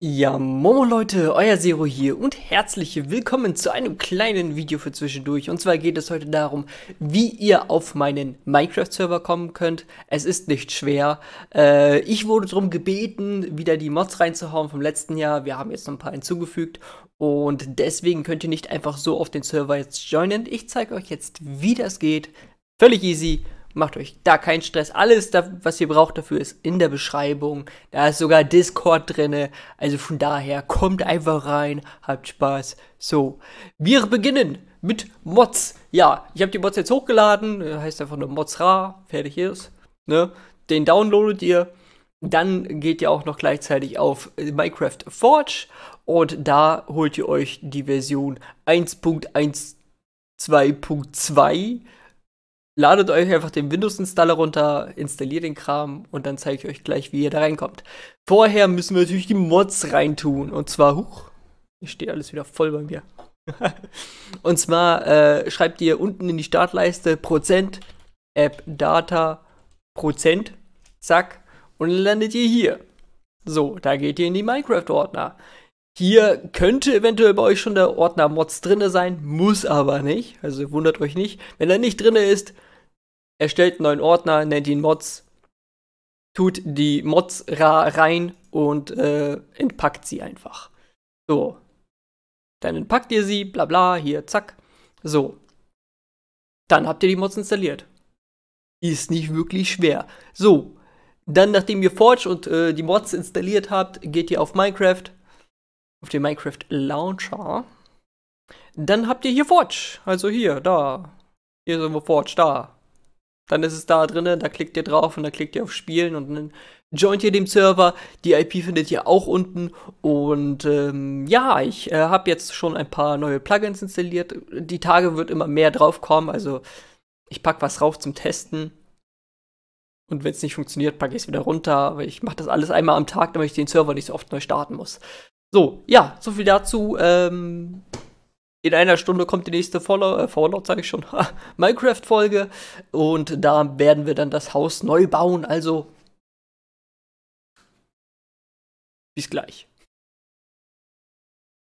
Ja, Momo Leute, euer Zero hier und herzlich willkommen zu einem kleinen Video für zwischendurch. Und zwar geht es heute darum, wie ihr auf meinen Minecraft-Server kommen könnt. Es ist nicht schwer. Äh, ich wurde darum gebeten, wieder die Mods reinzuhauen vom letzten Jahr. Wir haben jetzt noch ein paar hinzugefügt. Und deswegen könnt ihr nicht einfach so auf den Server jetzt joinen. Ich zeige euch jetzt, wie das geht. Völlig easy. Macht euch da keinen Stress. Alles, da, was ihr braucht dafür, ist in der Beschreibung. Da ist sogar Discord drinne. Also von daher, kommt einfach rein, habt Spaß. So, wir beginnen mit Mods. Ja, ich habe die Mods jetzt hochgeladen. Äh, heißt einfach nur Mods ra, fertig ist. Ne? Den downloadet ihr. Dann geht ihr auch noch gleichzeitig auf Minecraft Forge und da holt ihr euch die Version 1.1 2.2 ladet euch einfach den Windows-Installer runter, installiert den Kram und dann zeige ich euch gleich, wie ihr da reinkommt. Vorher müssen wir natürlich die Mods reintun. Und zwar, huch, hier steht alles wieder voll bei mir. und zwar äh, schreibt ihr unten in die Startleiste Prozent, App Data, Prozent, zack, und landet ihr hier. So, da geht ihr in die Minecraft-Ordner. Hier könnte eventuell bei euch schon der Ordner Mods drin sein, muss aber nicht. Also wundert euch nicht. Wenn er nicht drin ist, erstellt einen neuen Ordner, nennt ihn Mods, tut die Mods rein und äh, entpackt sie einfach. So. Dann entpackt ihr sie, bla bla, hier, zack. So. Dann habt ihr die Mods installiert. Ist nicht wirklich schwer. So. Dann, nachdem ihr Forge und äh, die Mods installiert habt, geht ihr auf Minecraft, auf den Minecraft Launcher, dann habt ihr hier Forge. Also hier, da. Hier sind wir Forge, da. Dann ist es da drinnen, da klickt ihr drauf und da klickt ihr auf Spielen und dann joint ihr dem Server. Die IP findet ihr auch unten. Und ähm, ja, ich äh, habe jetzt schon ein paar neue Plugins installiert. Die Tage wird immer mehr drauf kommen. Also ich packe was rauf zum Testen. Und wenn es nicht funktioniert, packe ich es wieder runter. Aber ich mache das alles einmal am Tag, damit ich den Server nicht so oft neu starten muss. So, ja, so viel dazu. Ähm, in einer Stunde kommt die nächste Fallout, äh, Fallout sage ich schon, Minecraft-Folge. Und da werden wir dann das Haus neu bauen. Also, bis gleich.